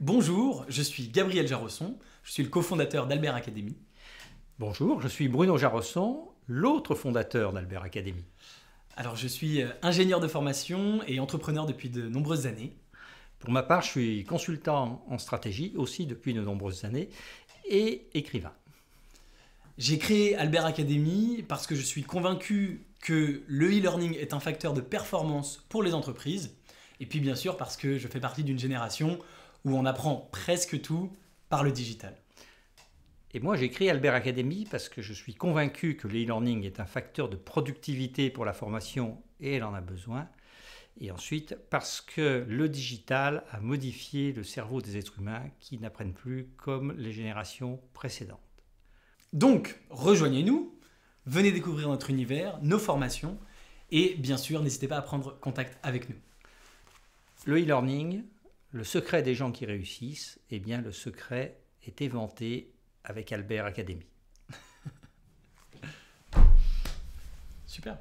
Bonjour, je suis Gabriel Jarosson, je suis le cofondateur d'Albert Academy. Bonjour, je suis Bruno Jarosson, l'autre fondateur d'Albert Academy. Alors je suis euh, ingénieur de formation et entrepreneur depuis de nombreuses années. Pour ma part, je suis consultant en stratégie aussi depuis de nombreuses années et écrivain. J'ai créé Albert Academy parce que je suis convaincu que le e-learning est un facteur de performance pour les entreprises. Et puis bien sûr parce que je fais partie d'une génération où on apprend presque tout par le digital. Et moi, j'écris Albert Academy parce que je suis convaincu que l'e-learning est un facteur de productivité pour la formation et elle en a besoin. Et ensuite, parce que le digital a modifié le cerveau des êtres humains qui n'apprennent plus comme les générations précédentes. Donc, rejoignez-nous, venez découvrir notre univers, nos formations, et bien sûr, n'hésitez pas à prendre contact avec nous. Le e-learning, le secret des gens qui réussissent, eh bien le secret est éventé avec Albert Academy. Super.